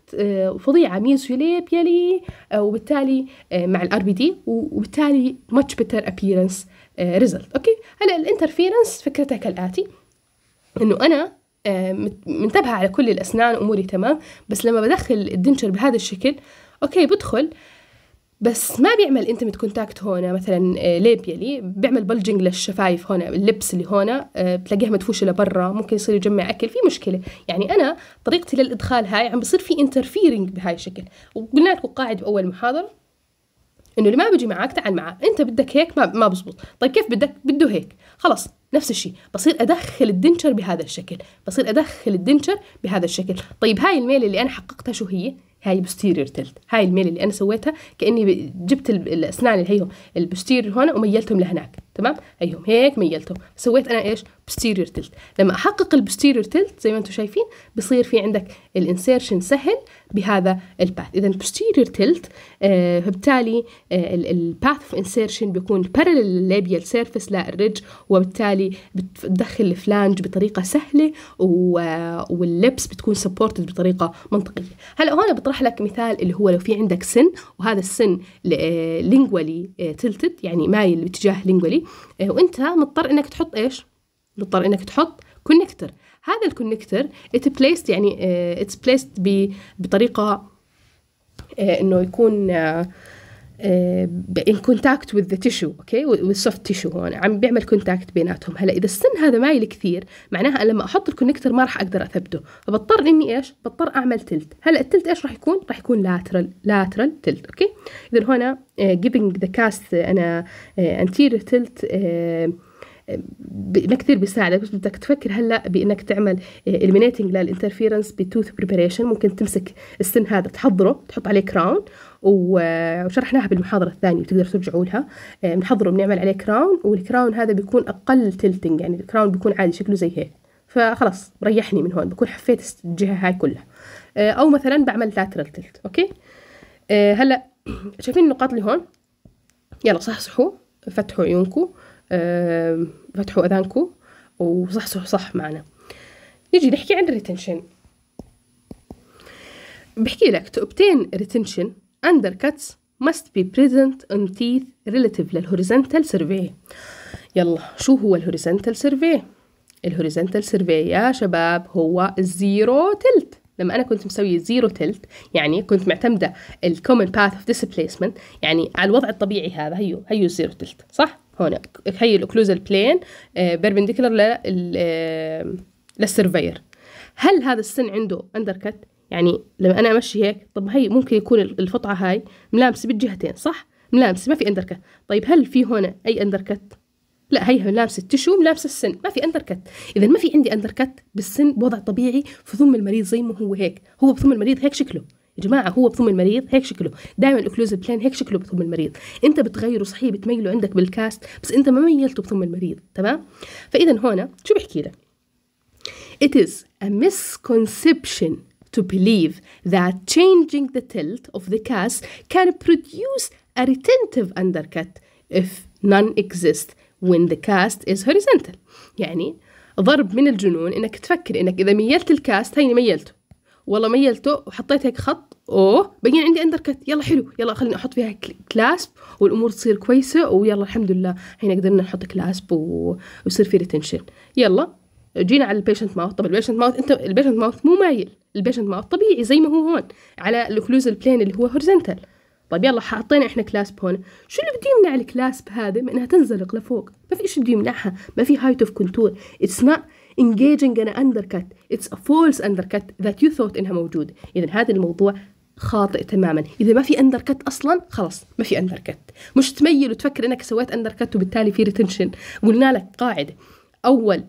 فظيعه ميزوليبيالي وبالتالي مع الار بي دي وبالتالي ماتش بيتر ابييرنس ريزلت اوكي هلا الانترفيرنس فكرتها كالاتي انه انا آه، منتبهة على كل الأسنان أموري تمام بس لما بدخل الدنشر بهذا الشكل أوكي بدخل بس ما بيعمل انت كونتاكت هون مثلا آه، يلي بيعمل بلجنج للشفايف هون اللبس اللي هون آه، بتلاقيها مدفوشه لبرا ممكن يصير يجمع اكل في مشكله يعني انا طريقتي للادخال هاي عم بصير في انترفيرنج بهاي الشكل وقلنا لكم قاعد باول محاضره انه اللي ما بيجي معاك تعال معاه انت بدك هيك ما ما بزبط طيب كيف بدك بده هيك خلاص نفس الشيء بصير ادخل الدنشر بهذا الشكل بصير ادخل الدنشر بهذا الشكل طيب هاي الميل اللي انا حققتها شو هي هاي بوستيرير تلت هاي الميل اللي انا سويتها كاني جبت الاسنان اللي هي البوستيرير هون وميلتهم لهناك تمام ايهم هيك ميلتهم سويت انا ايش posterior تلت لما احقق البوستيريور تلت زي ما انتم شايفين بصير في عندك الانسيرشن سهل بهذا الباث اذا posterior تلت فبالتالي الباث اوف انسيرشن بيكون بارلل labial سيرفيس للرج وبالتالي بتدخل الفلانج بطريقه سهله واللبس بتكون سبورتد بطريقه منطقيه هلا هون بطرح لك مثال اللي هو لو في عندك سن وهذا السن لينجوالي آه، تلتد يعني مايل باتجاه لينجوالي اوكي وانت مضطر انك تحط ايش مضطر انك تحط كونكتر هذا الكونكتر ات بليست يعني اتس إيه، بليست بطريقه إيه، انه يكون آه، ان كونتاكت وذ ذا تيشو اوكي والسوفت تيشو هون عم بيعمل كونتاكت بيناتهم هلا اذا السن هذا مايل كثير معناها لما احط الكونكتر ما راح اقدر اثبته فبضطر اني ايش بضطر اعمل تلت هلا التلت ايش راح يكون راح يكون لاترال لاترال تلت اوكي اذا هنا جيفينج ذا كاست انا انتيريور آه، تلت آه، آه، ما كثير بيساعدك بس بدك تفكر هلا بانك تعمل المينيتنج للانترفيرنس بتوث بريبريشن ممكن تمسك السن هذا تحضره تحط عليه كراون وشرحناها بالمحاضرة الثانية تقدر ترجعوا لها آه، بنحضره بنعمل عليه كراون والكراون هذا بيكون أقل تلتنج يعني الكراون بيكون عادي شكله زي هيك فخلاص ريحني من هون بكون حفيت الجهة هاي كلها آه، أو مثلا بعمل لاترال تلت أوكي آه، هلا (clears throat) شايفين النقاط اللي هون يلا صحصحوا فتحوا عيونكم فتحوا أذانكم وصحصحوا صح معنا نيجي نحكي عن الريتنشن بحكي لك to obtain retention undercuts must be present on teeth relative للهوريزونتال survey يلا شو هو الهوريزونتال survey الهوريزونتال survey يا شباب هو الزيرو تلت لما انا كنت مسويه زيرو تلت يعني كنت معتمده الكومن باث اوف displacement يعني على الوضع الطبيعي هذا هيو هيو الزيرو تلت صح هون هي الاوكلوزال بلين بيربنديكولر للسيرفير هل هذا السن عنده اندر كت يعني لما انا امشي هيك طب هي ممكن يكون الفطعه هاي ملامسه بالجهتين صح ملامسه ما في اندركت طيب هل في هنا اي اندركت لا هي ملامسه التشو ملامسه السن ما في اندركت اذا ما في عندي اندركت بالسن بوضع طبيعي في ثم المريض زي ما هو هيك هو بثم المريض هيك شكله يا جماعه هو بثم المريض هيك شكله دائما الاوكلوز بلين هيك شكله بثم المريض انت بتغيره صحيح بتميله عندك بالكاست بس انت ما ميلته بثم المريض تمام فاذا هون شو بحكي لك It is a misconception to believe that changing the tilt of the cast can produce a retentive undercut if none exist when the cast is horizontal يعني ضرب من الجنون انك تفكر انك اذا ميلت الكاست هيني ميلته والله ميلته وحطيت هيك خط اوه بين عندي اندركت يلا حلو يلا خليني احط فيها كلاسب والامور تصير كويسه ويلا الحمد لله هنا قدرنا نحط كلاسب ويصير في ريتنشن يلا جينا على البيشنت ماوث طب البيشنت ماوث انت البيشنت ماوث مو مايل البيشنت ماوث طبيعي زي ما هو هون على الاوكلوز بلين اللي هو هورزنتال طيب يلا حاطين احنا كلاسب هون شو اللي بده يمنع الكلاسب هذا من انها تنزلق لفوق ما في شيء بده يمنعها ما في هايت اوف كونتور اتس نوت engaging an undercut it's a false undercut that you thought انها موجوده اذا هذا الموضوع خاطئ تماما اذا ما في اندركت اصلا خلاص ما في اندركت مش تميل وتفكر انك سويت اندركت وبالتالي في ريتنشن قلنا لك قاعده اول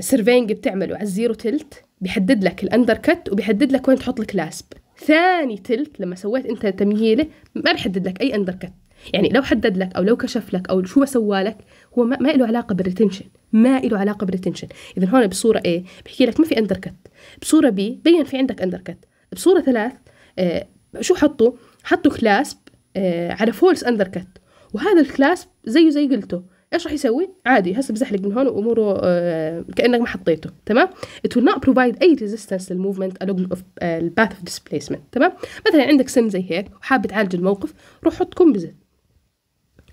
سيرفينج آه، بتعمله على الزيرو تلت بيحدد لك الاندر كت وبيحدد لك وين تحط الكلاسب ثاني تلت لما سويت انت تمهيله ما بيحدد لك اي اندر كت يعني لو حدد لك او لو كشف لك او شو ما سوى لك هو ما, ما له علاقه بالريتنشن ما له علاقه بالريتنشن اذا هون بصوره ايه بحكي لك ما في اندر كت بصوره بي بين في عندك اندر كت بصوره ثلاث آه شو حطوا حطوا كلاسب آه على فولس اندر كت وهذا الكلاسب زيه زي قلته ايش راح يسوي عادي هسه بزحلق من هون واموره آه كانك ما حطيته تمام it will not provide any resistance للموفمنت along of uh, the path of displacement تمام مثلا عندك سن زي هيك وحاب تعالج الموقف روح حط كومبزت.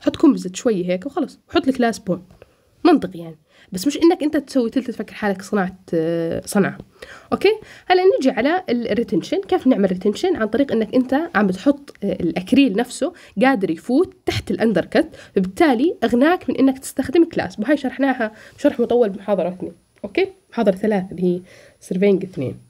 حط كومبزت شوي هيك وخلص حط الكلاس بون منطقي يعني بس مش انك انت تسوي تلت تفكر حالك صنعت آه، صنعه اوكي هلا نجي على الريتنشن كيف نعمل ريتنشن عن طريق انك انت عم بتحط آه، الاكريل نفسه قادر يفوت تحت الاندر كت فبالتالي اغناك من انك تستخدم كلاس وهي شرحناها شرح مطول بمحاضره اثنين اوكي محاضره ثلاثه اللي هي سيرفينج اثنين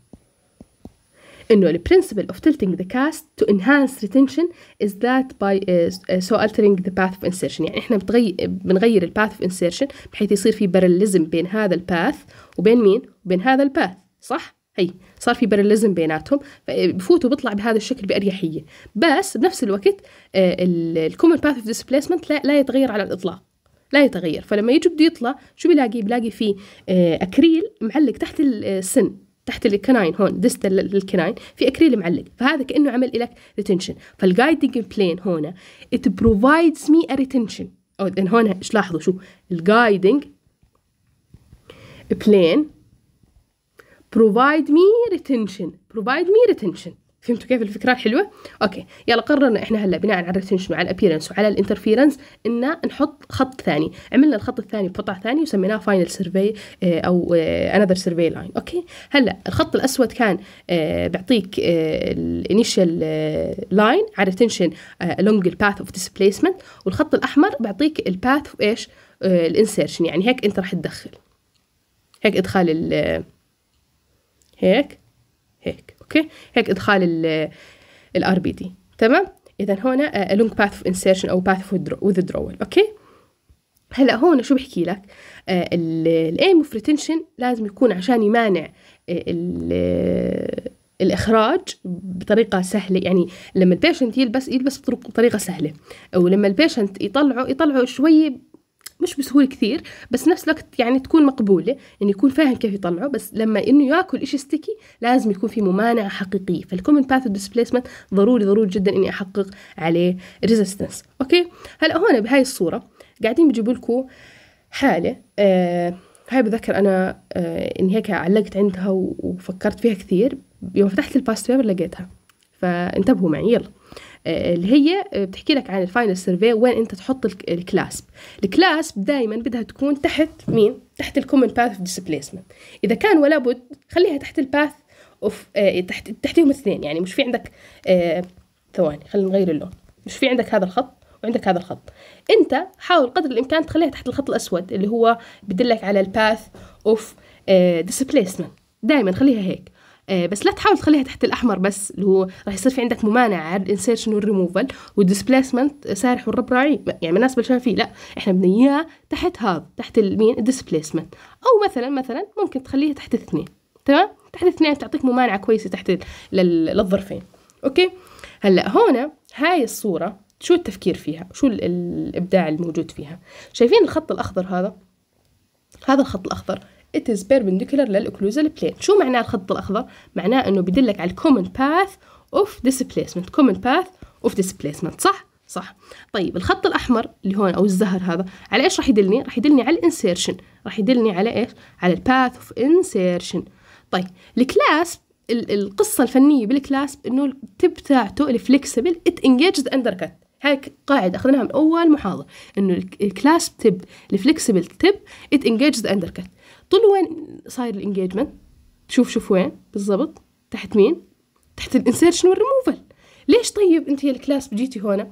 إنه the principle of tilting the cast to enhance retention is that by uh, uh so altering the path of insertion يعني إحنا بتغي... بنغير ال path of insertion بحيث يصير في parallelism بين هذا ال path وبين مين؟ وبين هذا ال path صح؟ هي صار في parallelism بيناتهم آه، بفوت وبطلع بهذا الشكل بأريحية بس بنفس الوقت آه، ال الكومن باث اوف ديسبليسمنت لا يتغير على الإطلاق لا يتغير فلما يجي بده يطلع شو بلاقي بلاقي في أكريل آه، معلق تحت السن تحت الكناين هون دست الكناين في اكريل معلق فهذا كانه عمل لك ريتنشن فالجايدنج بلين هنا ات بروفايدز مي ا ريتنشن او ان هون ايش لاحظوا شو الجايدنج بلين بروفايد مي ريتنشن بروفايد مي ريتنشن فهمتوا كيف الفكره الحلوه اوكي يلا قررنا احنا هلا بناء على الريتنشن وعلى الابيرنس وعلى الانترفيرنس ان نحط خط ثاني عملنا الخط الثاني بقطع ثاني وسميناه فاينل آه، سيرفي او انذر سيرفي لاين اوكي هلا الخط الاسود كان آه، بيعطيك آه، الانيشال لاين على الريتنشن along الباث اوف ديسبليسمنت والخط الاحمر بيعطيك الباث ايش الانسيرشن يعني هيك انت راح تدخل هيك ادخال ال هيك هيك اوكي هيك ادخال الار بي دي تمام اذا هون لونج باث اوف انسيرشن او باث اوف درول اوكي هلا هون شو بحكي لك الايم اوف ريتنشن لازم يكون عشان يمانع آه، آه، الاخراج بطريقه سهله يعني لما البيشنت يلبس يلبس بطريقه سهله ولما البيشنت يطلعه يطلعه شوي مش بسهوله كثير بس نفس الوقت يعني تكون مقبوله انه يكون فاهم كيف يطلعه بس لما انه ياكل شيء ستيكي لازم يكون في ممانعه حقيقيه فالكومن باث ديسبليسمنت ضروري ضروري جدا اني احقق عليه ريزيستنس اوكي هلا هون بهاي الصوره قاعدين بجيبوا لكم حاله آه هاي بذكر انا آه اني هيك علقت عندها وفكرت فيها كثير يوم فتحت الباست بيبر لقيتها فانتبهوا معي يلا اللي هي آه، بتحكي لك عن الفاينل سيرفي وين انت تحط الكلاسب الكلاسب دائما بدها تكون تحت مين تحت الكومن باث اوف ديسبليسمنت اذا كان ولا بد خليها تحت الباث اوف آه، تحت تحتيهم اثنين يعني مش في عندك آه، ثواني خلينا نغير اللون مش في عندك هذا الخط وعندك هذا الخط انت حاول قدر الامكان تخليها تحت الخط الاسود اللي هو بدلك على الباث اوف ديسبليسمنت دائما خليها هيك آه، بس لا تحاول تخليها تحت الاحمر بس اللي هو راح يصير في عندك ممانعه على الانسيرشن والريموفال والديسبليسمنت سارح والرب راعي يعني ما الناس بلشان فيه لا احنا بدنا اياه تحت هذا تحت المين الديسبليسمنت او مثلا مثلا ممكن تخليها تحت اثنين تمام تحت اثنين تعطيك ممانعه كويسه تحت للظرفين اوكي هلا هون هاي الصوره شو التفكير فيها شو الابداع الموجود فيها شايفين الخط الاخضر هذا هذا الخط الاخضر it is perpendicular للأوكلوزال بلين شو معناه الخط الأخضر؟ معناه أنه بدلك على الكومن باث اوف displacement كومن باث اوف displacement صح؟ صح طيب الخط الأحمر اللي هون أو الزهر هذا على إيش راح يدلني؟ راح يدلني على الانسيرشن راح يدلني على إيش؟ على الباث اوف انسيرشن طيب الكلاس القصة الفنية بالكلاس إنه تبتاعته تاعته الفلكسبل ات انجيجز اندر كت هاي قاعدة أخذناها من أول محاضرة إنه الكلاس تب الفلكسبل تب إت إنجيجز ذا أندر كت طول وين صاير الإنجيجمنت شوف شوف وين بالضبط تحت مين تحت الإنسيرشن والريموفل ليش طيب أنت الكلاس جيتي هنا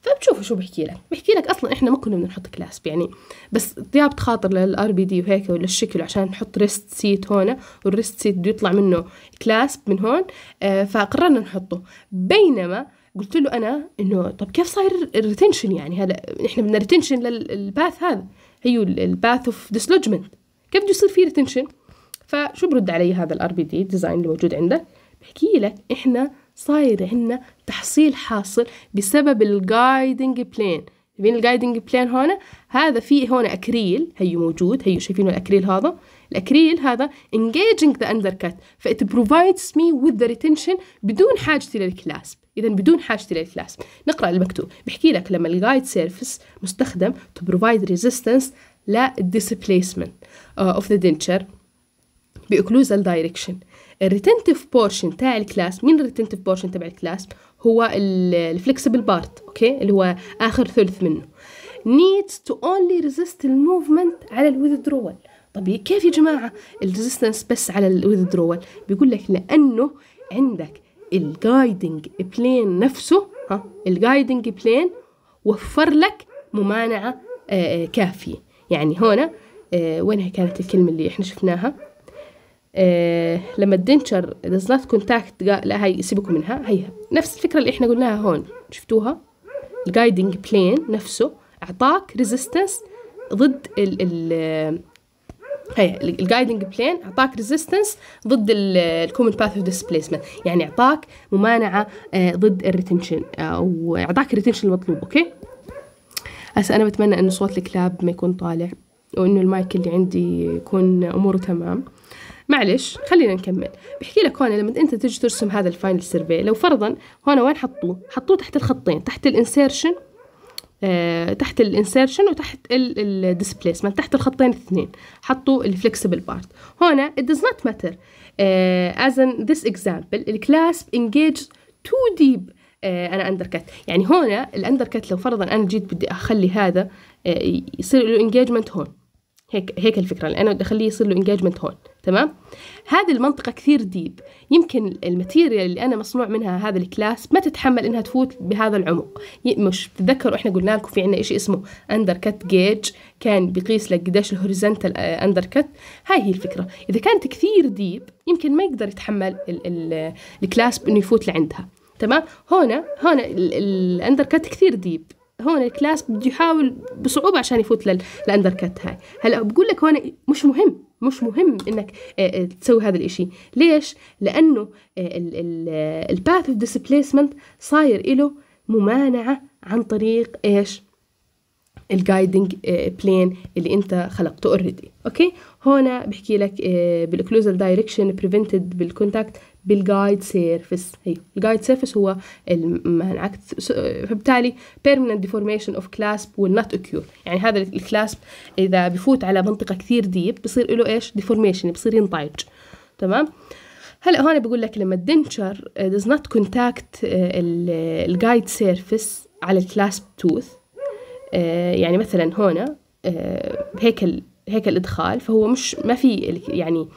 فبتشوفوا شو بحكي لك بحكي لك اصلا احنا ما كنا بدنا نحط كلاس يعني بس جابت خاطر للار بي دي وهيك وللشكل عشان نحط ريست سيت هون والريست سيت بده يطلع منه كلاس من هون آه، فقررنا نحطه بينما قلت له انا انه طب كيف صاير الريتنشن يعني هذا احنا بدنا ريتنشن للباث هذا هي الباث اوف ديسلوجمنت كيف بده يصير في ريتنشن فشو برد علي هذا الار بي دي ديزاين اللي موجود عندك؟ بحكي لك احنا صاير عندنا تحصيل حاصل بسبب الجايدنج بلين بين الجايدنج بلين هون هذا في هون اكريل هيو موجود هيو شايفينه الاكريل هذا الاكريل هذا ذا اندر كات فات بروفايدز مي وذ ذا ريتنشن بدون حاجتي للكلاسب إذا بدون حاجة للكلاس نقرأ المكتوب بحكي لك لما الجايد سيرفيس مستخدم to provide resistance لا displacement uh, of the denture بأكلوزال الريتنتيف بورشن تاع الكلاس مين الريتنتيف بورشن تبع الكلاس هو الفلكسيبل بارت اوكي اللي هو اخر ثلث منه needs to only resist الموفمنت على الويذدرول طب كيف يا جماعه الريزيستنس بس على الويذدرول بيقول لك لانه عندك الجايدنج بلين نفسه ها الجايدنج بلين وفر لك ممانعة آه، آه، كافية يعني هنا آه، وين هي كانت الكلمة اللي احنا شفناها لما الدنشر does not contact لا هاي سيبكم منها هيها نفس الفكرة اللي احنا قلناها هون شفتوها الجايدنج بلين نفسه اعطاك ريزيستنس ضد ال ال هي الجايدنج بلين اعطاك ريزيستنس ضد الكومن باث اوف ديسبيسمنت يعني اعطاك ممانعه آه، ضد الريتنشن او اعطاك الريتنشن المطلوب اوكي هسه انا بتمنى انه صوت الكلاب ما يكون طالع وانه المايك اللي عندي يكون اموره تمام معلش خلينا نكمل بحكي لك هون لما انت تيجي ترسم هذا الفاينل سيرفي لو فرضا هون وين حطوه حطوه تحت الخطين تحت الانسيرشن آه، تحت الانسيرشن وتحت الديسبليسمنت تحت الخطين الاثنين حطوا الفلكسبل بارت هنا it does not matter uh, as in this example الكلاسب engaged too deep آه، انا كات يعني هنا كات لو فرضا انا جيت بدي اخلي هذا يصير له انجيجمنت هون هيك هيك الفكره لانه بدي اخليه يصير له انجاجمنت هون تمام هذه المنطقه كثير ديب يمكن الماتيريال اللي انا مصنوع منها هذا الكلاس ما تتحمل انها تفوت بهذا العمق مش تتذكروا احنا قلنا لكم في عنا شيء اسمه اندر كت جيج كان بيقيس لك قديش الهوريزونتال اندر كت هاي هي الفكره اذا كانت كثير ديب يمكن ما يقدر يتحمل الكلاس انه يفوت لعندها تمام هنا هنا الاندر كت كثير ديب هون الكلاس بده يحاول بصعوبه عشان يفوت للاندر كات هاي هلا بقول لك هون مش مهم مش مهم انك آه، آه، تسوي هذا الاشي ليش لانه الباث اوف ديسبليسمنت صاير له ممانعه عن طريق ايش الجايدنج آه، بلين اللي انت خلقته اوريدي اوكي هون بحكي لك بالكلوزر دايركشن بريفنتد بالكونتاكت بالجايد سيرفيس هي الجايد سيرفيس هو المنعكس يعني فبالتالي بيرمننت ديفورميشن اوف كلاسب ويل نوت اوكيور يعني هذا الكلاسب اذا بفوت على منطقه كثير ديب بصير له ايش ديفورميشن يعني بصير ينطعج تمام هلا هون بقول لك لما الدنتشر does not contact آه، الجايد سيرفيس على الكلاسب آه، توث يعني مثلا هون آه، هيك هيك الادخال فهو مش ما في يعني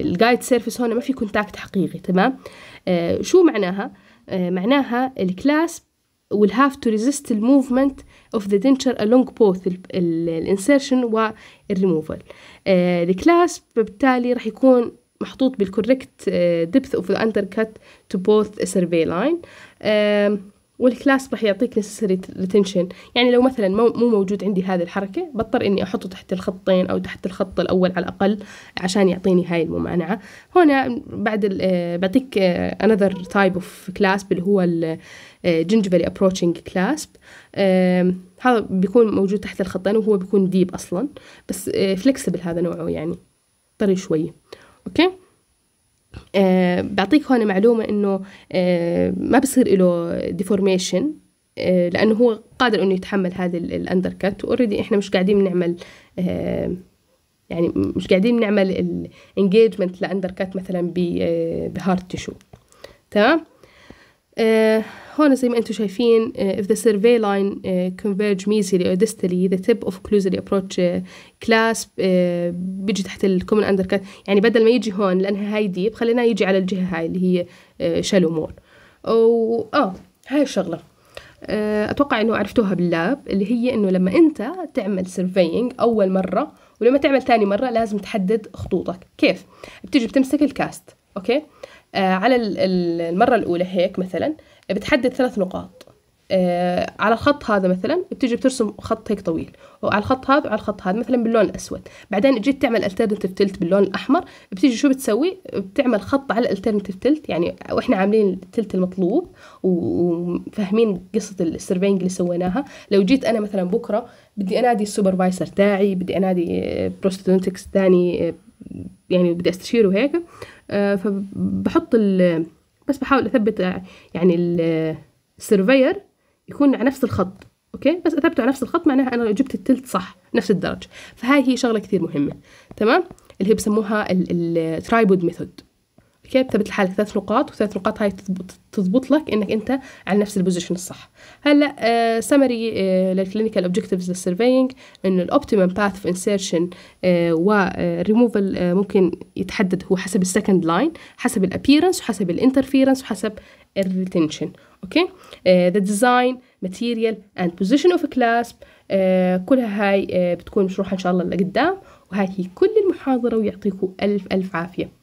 الجايد سيرفيس هنا ما في كونتاكت حقيقي تمام آه، شو معناها آه، معناها الكلاس will have to resist the movement of the denture along both الانسيرشن والريموفال الكلاس بالتالي راح يكون محطوط بالكوركت آه، depth of the undercut to both survey line والكلاس راح يعطيك نسيسري ريتنشن يعني لو مثلا مو موجود عندي هذه الحركة بضطر إني أحطه تحت الخطين أو تحت الخط الأول على الأقل عشان يعطيني هاي الممانعة هنا بعد آه، بعطيك آه، another type of class اللي هو آه، gingivally approaching clasp هذا بيكون موجود تحت الخطين وهو بيكون ديب أصلا بس فلكسبل هذا نوعه يعني طري شوي أوكي آه بعطيك هون معلومة إنه آه ما بصير له ديفورميشن آه لأنه هو قادر إنه يتحمل هذا الأندر كات وأوريدي إحنا مش قاعدين بنعمل آه، يعني مش قاعدين بنعمل الانجيجمنت لأندر كات مثلا بهارد آه، تشو تمام آه، هون زي ما انتم شايفين آه، if the survey line آه، converge mesially or distally the tip of closely approach clasp بيجي تحت الكومن undercut يعني بدل ما يجي هون لانها هاي ديب خليناه يجي على الجهه هاي اللي هي شالو مور او اه هاي الشغله اتوقع انه عرفتوها باللاب اللي هي انه لما انت تعمل سيرفينج اول مره ولما تعمل ثاني مره لازم تحدد خطوطك كيف بتيجي بتمسك الكاست اوكي آه، على المرة الأولى هيك مثلا بتحدد ثلاث نقاط آه، على الخط هذا مثلا بتجي بترسم خط هيك طويل وعلى الخط هذا وعلى الخط هذا مثلا باللون الاسود بعدين جيت تعمل التيرنتيف تلت باللون الاحمر بتيجي شو بتسوي بتعمل خط على الالترنتيف تلت يعني واحنا عاملين التلت المطلوب وفاهمين قصه السيرفينج اللي سويناها لو جيت انا مثلا بكره بدي انادي السوبرفايزر تاعي بدي انادي بروستودنتكس آه، ثاني يعني بدي استشيره وهيك آه، فبحط ال بس بحاول اثبت يعني السيرفير يكون على نفس الخط اوكي بس اثبته على نفس الخط معناها انا جبت التلت صح نفس الدرج فهاي هي شغله كثير مهمه تمام اللي هي بسموها الترايبود ميثود كده بتثبت لحالك ثلاث نقاط وثلاث نقاط هاي تضبط لك انك انت على نفس البوزيشن الصح هلا سمري للكلينيكال اوبجكتيفز للسيرفينج انه الاوبتيمم باث اوف انسيرشن وريموفال ممكن يتحدد هو حسب السكند لاين حسب الابييرنس وحسب الانترفيرنس وحسب الريتنشن اوكي ذا ديزاين ماتيريال اند بوزيشن اوف كلاسب كلها هاي آه، بتكون مشروحه ان شاء الله لقدام وهاي هي كل المحاضره ويعطيكم الف الف عافيه